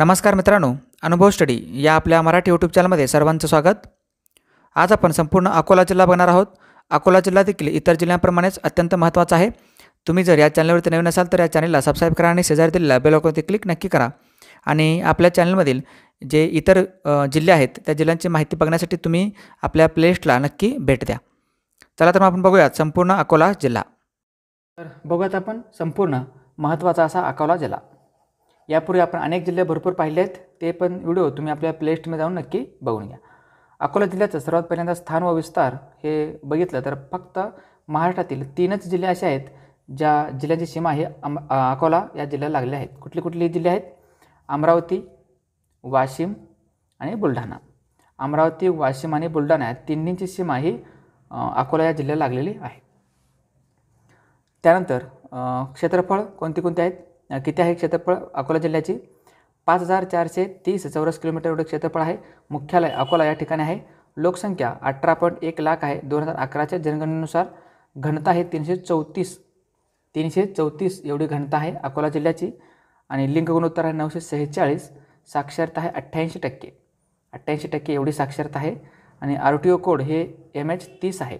नमस्कार मित्रांनो अनुभव स्टडी या आपल्या मराठी यूट्यूब चॅनलमध्ये सर्वांचं स्वागत आज आपण संपूर्ण अकोला जिल्हा बघणार आहोत अकोला जिल्हा देखील इतर जिल्ह्यांप्रमाणेच अत्यंत महत्त्वाचा आहे तुम्ही जर या चॅनलवरती नवीन असाल तर या चॅनलला सबस्क्राईब करा आणि शेजारी दिलेल्या बेलॉकवरती क्लिक नक्की करा आणि आपल्या चॅनलमधील जे इतर जिल्हे आहेत त्या जिल्ह्यांची माहिती बघण्यासाठी तुम्ही आपल्या प्लेलिस्टला नक्की भेट द्या चला तर मग आपण बघूयात संपूर्ण अकोला जिल्हा तर बघूयात आपण संपूर्ण महत्त्वाचा असा अकोला जिल्हा यापूर्वी आपण अनेक जिल्हे भरपूर पाहिले आहेत ते पण व्हिडिओ तुम्ही आपल्या प्लेलिस्टमध्ये जाऊन नक्की बघून घ्या अकोला जिल्ह्याचं सर्वात पहिल्यांदा स्थान व विस्तार हे बघितलं तर फक्त महाराष्ट्रातील तीनच जिल्हे असे आहेत ज्या जिल्ह्याची सीमा ही अम अकोला या जिल्ह्याला लागले आहेत कुठली कुठली जिल्हे आहेत अमरावती वाशिम आणि बुलढाणा अमरावती वाशिम आणि बुलढाणा या तिन्हींची सीमा ही अकोला या जिल्ह्याला लागलेली आहे त्यानंतर क्षेत्रफळ कोणते कोणते आहेत किती आहे क्षेत्रफळ अकोला जिल्ह्याची पाच हजार चारशे तीस चौरस किलोमीटर एवढं क्षेत्रफळ आहे मुख्यालय अकोला या ठिकाणी आहे लोकसंख्या अठरा पॉईंट एक लाख आहे दोन हजार अकराच्या जनगणनेनुसार घनता आहे तीनशे चौतीस तीनशे चौतीस एवढी घनता आहे अकोला जिल्ह्याची आणि लिंग गुणोत्तर आहे नऊशे सेहेचाळीस साक्षरता आहे अठ्ठ्याऐंशी टक्के अठ्ठ्याऐंशी टक्के एवढी साक्षरता आहे आणि आर टी ओ कोड हे एम एच तीस आहे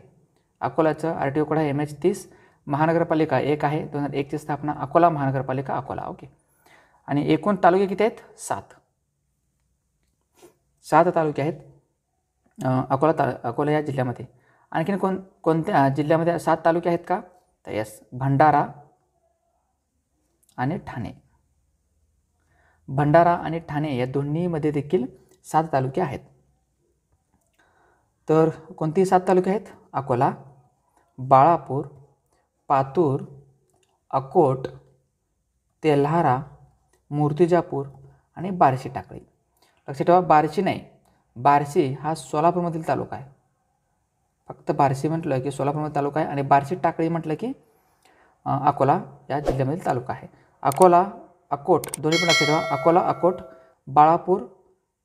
अकोलाचं आर टी ओ कोड आहे एम एच तीस महानगरपालिका एक आहे दोन हजार एकची स्थापना अकोला महानगरपालिका अकोला ओके आणि एकूण तालुके किती आहेत सात सात तालुके आहेत अकोला ता अकोला या जिल्ह्यामध्ये आणखीन कोण कोणत्या जिल्ह्यामध्ये सात तालुके आहेत का तर यस भंडारा आणि ठाणे भंडारा आणि ठाणे या दोन्हीमध्ये देखील सात तालुके आहेत तर कोणतेही सात तालुके आहेत अकोला बाळापूर पातूर अकोट तेल्हारा मूर्तिजापूर आणि बार्शी टाकळी लक्षात ठेवा बार्शी नाही बार्शी हा सोलापूरमधील तालुका आहे फक्त बार्शी म्हटलं की सोलापूरमधील तालुका आहे आणि बार्शी टाकळी म्हटलं की अकोला या जिल्ह्यामधील तालुका आहे अकोला अकोट दोन्ही पण लक्षात ठेवा अकोला अकोट बाळापूर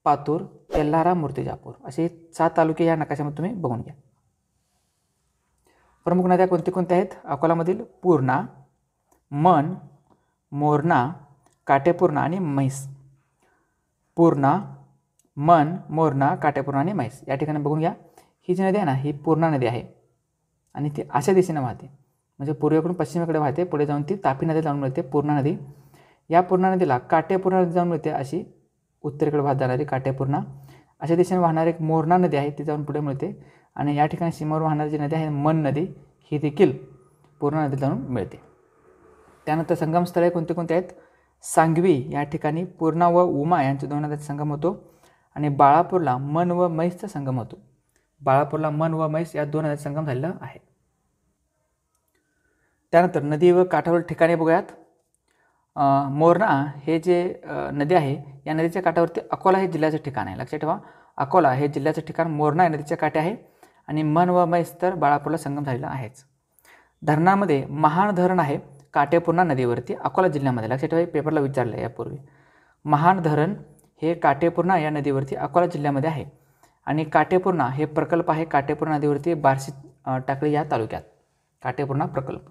पातूर तेल्हारा मूर्तिजापूर असे सात तालुके या नकाशामध्ये तुम्ही बघून घ्या प्रमुख नद्या कोणत्या कोणत्या आहेत अकोलामधील पूर्णा मन मोरणा काटेपूर्णा आणि म्हैस पूर्णा मन मोरणा काटेपूर्णा आणि म्हैस या ठिकाणी बघून घ्या ही जी नदी आहे ना ही पूर्णा नदी आहे आणि ती अशा दिशेने वाहते म्हणजे पूर्वेकडून पश्चिमेकडे वाहते पुढे जाऊन ती तापी नदी जाऊन मिळते पूर्णा नदी या पूर्णा नदीला काटेपूर्णा नदी जाऊन मिळते अशी उत्तरेकडे वाहत जाणारी काटेपूर्णा अशा दिशेने वाहणारी एक मोरणा नदी आहे ती जाऊन पुढे मिळते आणि या ठिकाणी सीमावर वाहणारी जी नदी आहे मन नदी ही देखील पूर्ण नदी जाऊन मिळते त्यानंतर संगमस्थळे कोणते कोणते आहेत सांगवी या ठिकाणी पूर्णा व उमा यांच्या दोन नद्यांचा संगम होतो आणि बाळापूरला मन व मैसचा संगम होतो बाळापूरला मन व मैस या दोन नद्यांचा संगम झालेला आहे त्यानंतर नदी व काठावर ठिकाणे बघूयात मोरणा हे जे नदी आहे या नदीच्या काठावरती अकोला हे जिल्ह्याचं ठिकाण आहे लक्षात ठेवा अकोला हे जिल्ह्याचं ठिकाण मोरणा या नदीच्या काठे आहे आणि मन व मैस्तर बाळापूरला संगम झालेला आहेच धरणामध्ये महान धरण आहे काटेपूर्णा नदीवरती अकोला जिल्ह्यामध्ये लक्षात ठेवा पेपरला विचारलं यापूर्वी महान धरण हे काटेपूर्णा या नदीवरती अकोला जिल्ह्यामध्ये आहे आणि काटेपूर्णा हे प्रकल्प आहे काटेपूर्णा नदीवरती बार्शी टाकळी या तालुक्यात काटेपूर्णा प्रकल्प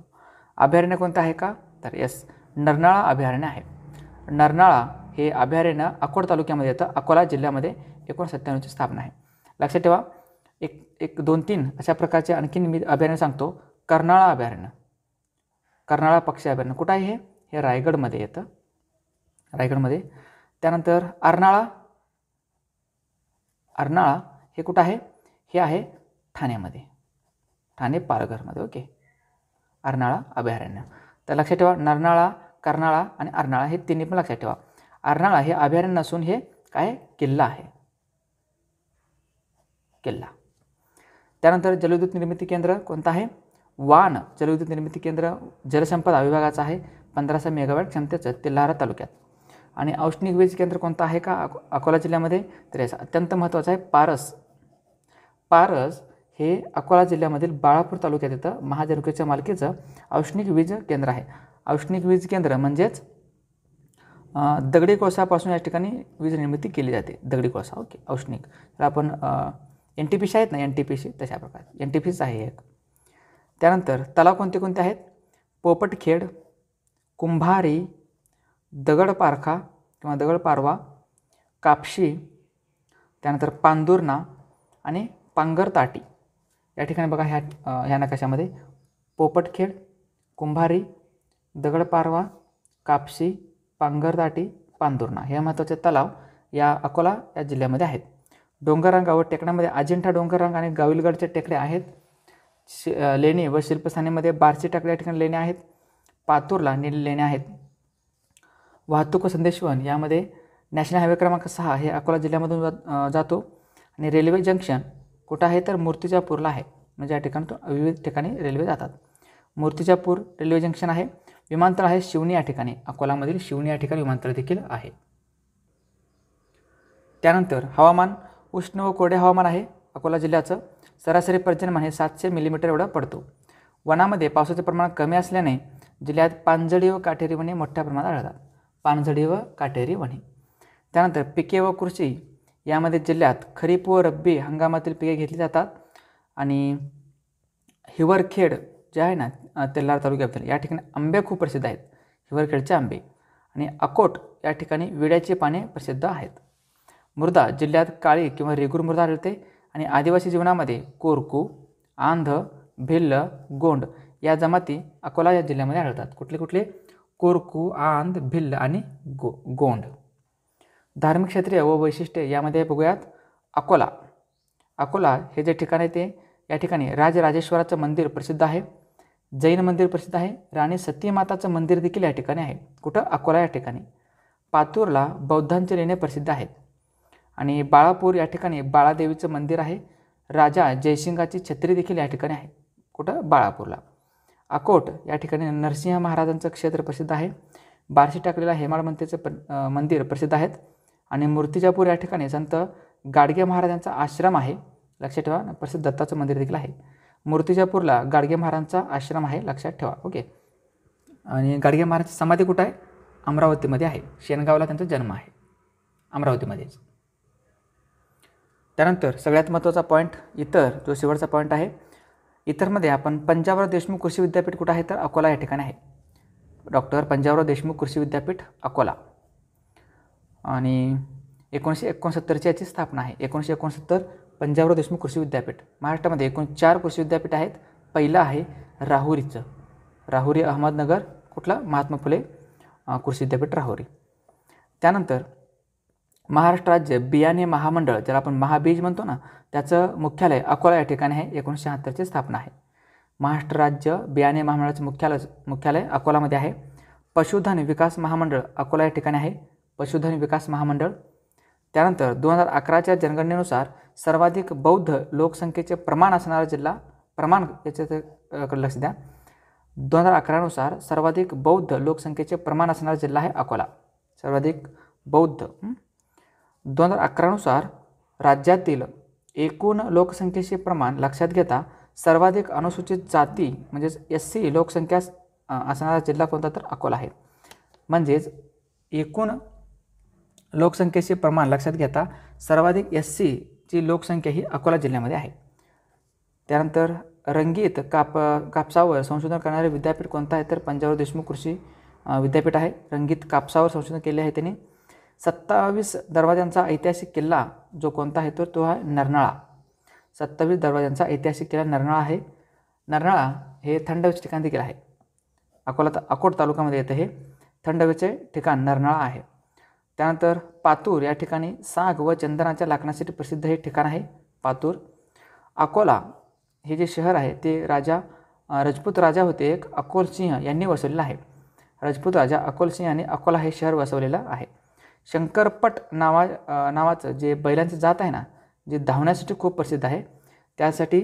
अभयारण्य कोणतं आहे का तर यस नरनाळा अभयारण्य आहे नरनाळा हे अभयारण्य अकोट तालुक्यामध्ये येतं अकोला जिल्ह्यामध्ये एकोणसत्त्याण्णवची स्थापना आहे लक्षात ठेवा एक एक दोन तीन अशा प्रकारचे आणखीन मी अभयारण्य सांगतो कर्नाळा अभयारण्य कर्नाळा पक्षी अभयारण्य कुठं आहे हे हे रायगडमध्ये येतं रायगडमध्ये त्यानंतर अर्नाळा अर्नाळा हे कुठं आहे हे आहे ठाण्यामध्ये ठाणे पालघरमध्ये ओके अर्नाळा अभयारण्य तर लक्षात ठेवा नरनाळा कर्नाळा आणि अर्नाळा हे तिन्ही पण लक्षात ठेवा अर्नाळा हे अभयारण्य नसून हे काय किल्ला आहे किल्ला त्यानंतर जलविद्युत निर्मिती केंद्र कोणतं आहे वान जलविद्युत निर्मिती केंद्र जलसंपदा विभागाचं आहे पंधराशे मेगावॅट क्षमतेचं तेल्हारा तालुक्यात आणि औष्णिक वीज केंद्र कोणतं आहे का अको अकोला जिल्ह्यामध्ये तर याचं अत्यंत महत्त्वाचं आहे पारस पारस हे अकोला जिल्ह्यामधील बाळापूर तालुक्यात येतं महाजनुकेच्या मालकीचं औष्णिक वीज केंद्र आहे औष्णिक वीज केंद्र म्हणजेच दगडी कोळसापासून या ठिकाणी वीज निर्मिती केली जाते दगडी कोळसा ओके औष्णिक तर आपण एन टी पीशी आहेत ना एन टी पीशी तशा प्रकारे एन टी पीच आहे एक त्यानंतर तलाव कोणते कोणते आहेत पोपटखेड कुंभारी दगडपारखा किंवा दगडपारवा कापशी त्यानंतर पांदुर्णा आणि पांगरताटी या ठिकाणी बघा ह्या ह्या नकाशामध्ये पोपटखेड कुंभारी दगडपारवा कापशी पांगरताटी पांदुर्ना हे महत्त्वाचे तलाव या अकोला या जिल्ह्यामध्ये आहेत व टेकड्यामध्ये अजिंठा डोंगररांग आणि गाविलगडच्या टेकडे आहेत श लेणी व शिल्पस्थानीमध्ये बारशी या ठिकाणी लेण्या आहेत पातूरला नील लेण्या आहेत वाहतूक व संदेशवन यामध्ये नॅशनल हायवे क्रमांक सहा हे अकोला जिल्ह्यामधून जातो आणि रेल्वे जंक्शन कुठं आहे तर मूर्तिजापूरला आहे म्हणजे या ठिकाणी विविध ठिकाणी रेल्वे जातात मूर्तिजापूर रेल्वे जंक्शन आहे विमानतळ आहे शिवणी या ठिकाणी अकोलामधील शिवणी या ठिकाणी विमानतळ देखील आहे त्यानंतर हवामान उष्ण व कोरडे हवामान आहे अकोला जिल्ह्याचं सरासरी पर्जन्यमान हे सातशे मिलीमीटर एवढं पडतो वनामध्ये पावसाचे प्रमाण कमी असल्याने जिल्ह्यात पानझडी व काटेरी वने मोठ्या प्रमाणात आढळतात पानझडी व काटेरी वने त्यानंतर पिके व कृषी यामध्ये जिल्ह्यात खरीप व रब्बी हंगामातील पिके घेतली जातात आणि हिवरखेड जे आहे ना तेल्हार तालुक्यातील या ठिकाणी आंबे खूप प्रसिद्ध आहेत हिवरखेडचे आंबे आणि अकोट या ठिकाणी विड्याची पाने प्रसिद्ध आहेत मृदा जिल्ह्यात काळी किंवा रेगूर मृदा आढळते आणि आदिवासी जीवनामध्ये कोरकू आंध भिल्ल गोंड या जमाती अकोला या जिल्ह्यामध्ये आढळतात कुठले कुठले कोरकू आंध भिल्ल आणि गो गोंड धार्मिक क्षेत्रे व वैशिष्ट्ये यामध्ये बघूयात अकोला अकोला हे जे ठिकाण आहे ते या ठिकाणी राजराजेश्वराचं मंदिर प्रसिद्ध आहे जैन मंदिर प्रसिद्ध आहे राणी सतीमाताचं मंदिर देखील या ठिकाणी आहे कुठं अकोला या ठिकाणी पातूरला बौद्धांचे लेणे प्रसिद्ध आहेत आणि बाळापूर या ठिकाणी बाळादेवीचं मंदिर आहे राजा जयसिंगाची छत्री देखील या ठिकाणी आहे कुठं बाळापूरला अकोट या ठिकाणी नरसिंह महाराजांचं क्षेत्र प्रसिद्ध आहे बारशी टाकलेला हेमाळमंतेचं प मंदिर प्रसिद्ध आहेत आणि मूर्तिजापूर या ठिकाणी संत गाडगे महाराजांचा आश्रम आहे लक्षात ठेवा प्रसिद्ध दत्ताचं मंदिर देखील आहे मूर्तिजापूरला गाडगे महाराजांचा आश्रम आहे लक्षात ठेवा ओके आणि गाडगे महाराजांची समाधी कुठं आहे अमरावतीमध्ये आहे शेणगावला त्यांचा जन्म आहे अमरावतीमध्येच त्यानंतर सगळ्यात महत्त्वाचा पॉईंट इतर जो शेवटचा पॉईंट आहे इतरमध्ये आपण पंजाबराव देशमुख कृषी विद्यापीठ कुठं आहे तर अकोला या ठिकाणी आहे डॉक्टर पंजाबराव देशमुख कृषी विद्यापीठ अकोला आणि एकोणीसशे एकोणसत्तरची याची स्थापना आहे एकोणीसशे एकोणसत्तर पंजाबराव देशमुख कृषी विद्यापीठ महाराष्ट्रामध्ये एकूण चार कृषी विद्यापीठ आहेत पहिलं आहे राहुरीचं राहुरी अहमदनगर कुठलं महात्मा फुले कृषी विद्यापीठ राहुरी त्यानंतर महाराष्ट्र राज्य बियाणे महामंडळ ज्याला आपण महाबीज म्हणतो ना त्याचं मुख्यालय अकोला या ठिकाणी आहे एकोणीसशे शहात्तरची स्थापना आहे महाराष्ट्र राज्य बियाणे महामंडळाचं मुख्यालय मुख्यालय अकोलामध्ये आहे पशुधन विकास महामंडळ अकोला या ठिकाणी आहे पशुधन विकास महामंडळ त्यानंतर दोन हजार अकराच्या जनगणनेनुसार सर्वाधिक बौद्ध लोकसंख्येचे प्रमाण असणारा जिल्हा प्रमाण याच्याकडे लक्ष द्या दोन हजार अकरानुसार सर्वाधिक बौद्ध लोकसंख्येचे प्रमाण असणारा जिल्हा आहे अकोला सर्वाधिक बौद्ध दोन हजार अकरानुसार राज्यातील एकूण लोकसंख्येचे प्रमाण लक्षात घेता सर्वाधिक अनुसूचित जाती म्हणजेच एस सी लोकसंख्या असणारा जिल्हा कोणता तर अकोला आहे म्हणजेच एकूण लोकसंख्येचे प्रमाण लक्षात घेता सर्वाधिक एस सीची लोकसंख्या ही अकोला जिल्ह्यामध्ये आहे त्यानंतर रंगीत काप कापसावर संशोधन करणारे विद्यापीठ कोणतं आहे तर पंजाबराव देशमुख कृषी विद्यापीठ आहे रंगीत कापसावर संशोधन केले आहे त्यांनी सत्तावीस दरवाज्यांचा ऐतिहासिक किल्ला जो कोणता आहे तो तो आहे नरनाळा सत्तावीस दरवाज्यांचा ऐतिहासिक किल्ला नरनाळा आहे नरनाळा हे थंडवेचे ठिकाण देखील आहे अकोला अकोट तालुक्यामध्ये येतं हे थंडवेचे ठिकाण नरनाळा आहे त्यानंतर पातूर या ठिकाणी साग व चंदनाच्या लाकडासाठी प्रसिद्ध हे ठिकाण आहे पातूर अकोला हे जे शहर आहे ते राजा रजपूत राजा होते एक अकोलसिंह यांनी वसवलेलं आहे रजपूत राजा अकोलसिंह यांनी अकोला हे शहर वसवलेलं आहे शंकरपट नावा नावाचं जे बैलांचं जात आहे ना जे धावण्यासाठी खूप प्रसिद्ध आहे त्यासाठी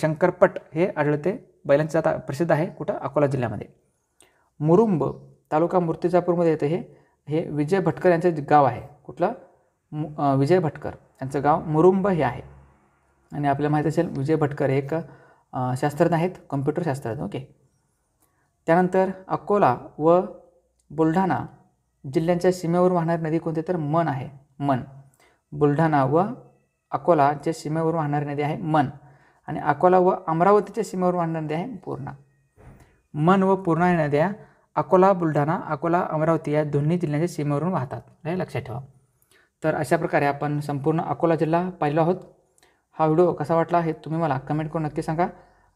शंकरपट हे आढळते बैलांचं जात प्रसिद्ध आहे कुठं अकोला जिल्ह्यामध्ये मुरुंब तालुका मूर्तिजापूरमध्ये येतं हे हे विजय भटकर यांचं गाव आहे कुठलं विजय भटकर यांचं गाव मुरुंब हे आहे आणि आपल्याला माहीत असेल विजय भटकर एक शास्त्रज्ञ आहेत कम्प्युटर शास्त्रज्ञ ओके त्यानंतर अकोला व बुलढाणा जिल्ह्यांच्या सीमेवर वाहणारी नदी कोणती तर मन आहे मन बुलढाणा व अकोलाच्या सीमेवर वाहणारी नदी आहे मन आणि अकोला व अमरावतीच्या सीमेवर वाहणारी नदी आहे पूर्णा मन व पूर्णा नद्या अकोला बुलढाणा अकोला अमरावती या दोन्ही जिल्ह्यांच्या सीमेवरून वाहतात हे लक्षात ठेवा तर अशा प्रकारे आपण संपूर्ण अकोला जिल्हा पाहिला आहोत हा व्हिडिओ कसा वाटला हे तुम्ही मला कमेंट करून नक्की सांगा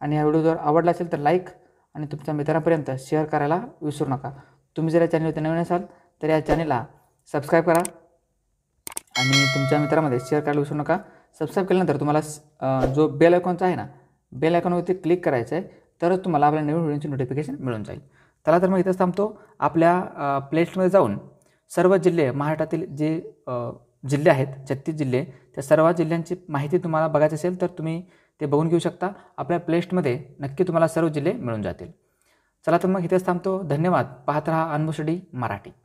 आणि हा व्हिडिओ जर आवडला असेल तर लाईक आणि तुमच्या मित्रांपर्यंत शेअर करायला विसरू नका तुम्ही जर या चॅनलवरती नवीन असाल तर या चॅनेलला सबस्क्राईब करा आणि तुमच्या मित्रामध्ये शेअर करायला विसरू नका सबस्क्राईब केल्यानंतर तुम्हाला जो बेल आयकॉनचा आहे ना बेल आयकॉनवरती क्लिक करायचं आहे तरच तुम्हाला आपल्या नवीन व्हिडिओची नोटिफिकेशन मिळून जाईल चला तर मग इथंच थांबतो आपल्या प्लेस्टमध्ये जाऊन सर्व जिल्हे महाराष्ट्रातील जे जिल्हे आहेत छत्तीस जिल्हे त्या सर्व जिल्ह्यांची माहिती तुम्हाला बघायची असेल तर तुम्ही ते बघून घेऊ शकता आपल्या प्लेस्टमध्ये नक्की तुम्हाला सर्व जिल्हे मिळून जातील चला तर मग इथेच थांबतो धन्यवाद पाहत राहा अनुभव मराठी